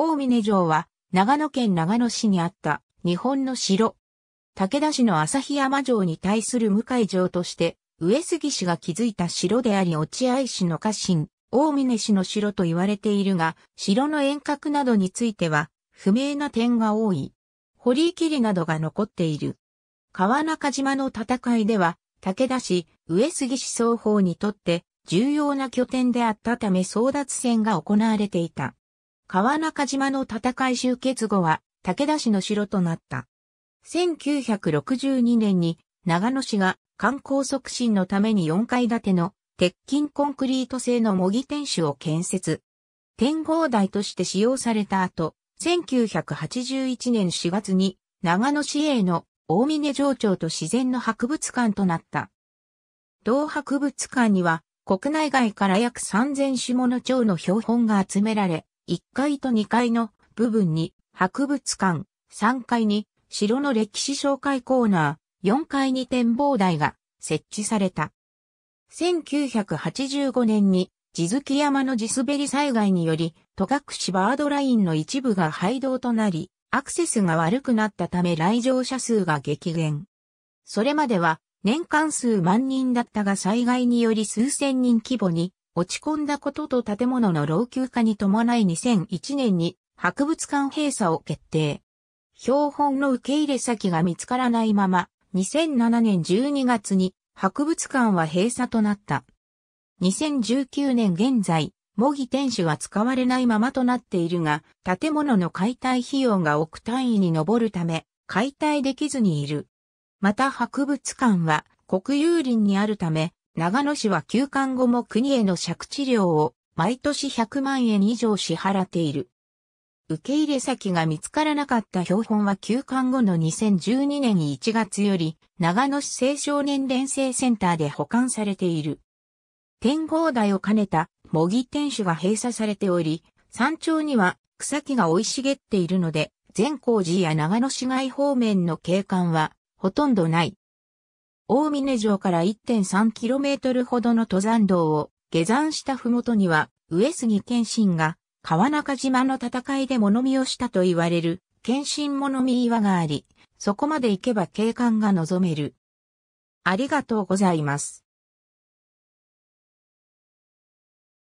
大峰城は、長野県長野市にあった日本の城。武田氏の旭山城に対する向井城として、上杉氏が築いた城であり落合氏の家臣、大峰氏の城と言われているが、城の遠隔などについては、不明な点が多い。堀切りなどが残っている。川中島の戦いでは、武田氏、上杉氏双方にとって重要な拠点であったため争奪戦が行われていた。川中島の戦い終結後は、武田氏の城となった。1962年に、長野市が観光促進のために4階建ての鉄筋コンクリート製の模擬天守を建設。天皇台として使用された後、1981年4月に長野市営の大峰城町と自然の博物館となった。同博物館には国内外から約3000種もの蝶の標本が集められ、1階と2階の部分に博物館、3階に城の歴史紹介コーナー、4階に展望台が設置された。1985年に地月山の地滑り災害により、戸隠バードラインの一部が廃道となり、アクセスが悪くなったため来場者数が激減。それまでは年間数万人だったが災害により数千人規模に落ち込んだことと建物の老朽化に伴い2001年に博物館閉鎖を決定。標本の受け入れ先が見つからないまま、2007年12月に博物館は閉鎖となった。2019年現在、模擬天使は使われないままとなっているが、建物の解体費用が億単位に上るため、解体できずにいる。また博物館は国有林にあるため、長野市は休館後も国への借地料を毎年100万円以上支払っている。受け入れ先が見つからなかった標本は休館後の2012年1月より長野市青少年連生センターで保管されている。展望台を兼ねた模擬天守が閉鎖されており、山頂には草木が生い茂っているので、善光寺や長野市街方面の景観はほとんどない。大峰城から 1.3km ほどの登山道を下山したふもとには、上杉謙信が川中島の戦いで物見をしたと言われる、謙信物見岩があり、そこまで行けば景観が望める。ありがとうございます。